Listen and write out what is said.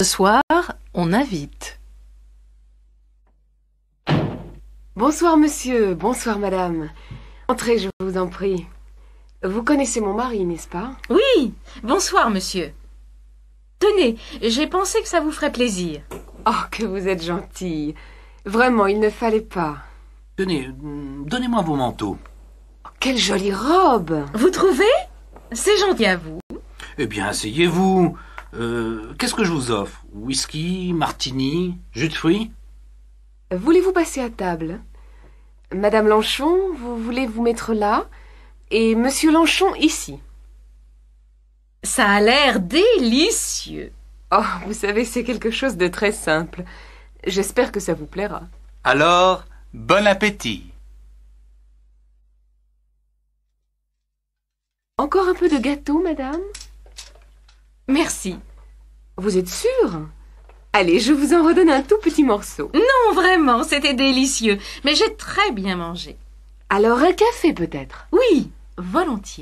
Ce soir, on invite. Bonsoir monsieur, bonsoir madame. Entrez, je vous en prie. Vous connaissez mon mari, n'est-ce pas Oui, bonsoir monsieur. Tenez, j'ai pensé que ça vous ferait plaisir. Oh, que vous êtes gentille. Vraiment, il ne fallait pas. Tenez, donnez-moi vos manteaux. Oh, quelle jolie robe Vous trouvez C'est gentil à vous. Eh bien, asseyez-vous. Euh, qu'est-ce que je vous offre Whisky, martini, jus de fruits Voulez-vous passer à table Madame Lanchon, vous voulez vous mettre là et Monsieur Lanchon ici. Ça a l'air délicieux. Oh, vous savez, c'est quelque chose de très simple. J'espère que ça vous plaira. Alors, bon appétit. Encore un peu de gâteau, madame Merci. Vous êtes sûre Allez, je vous en redonne un tout petit morceau. Non, vraiment, c'était délicieux. Mais j'ai très bien mangé. Alors un café peut-être Oui, volontiers.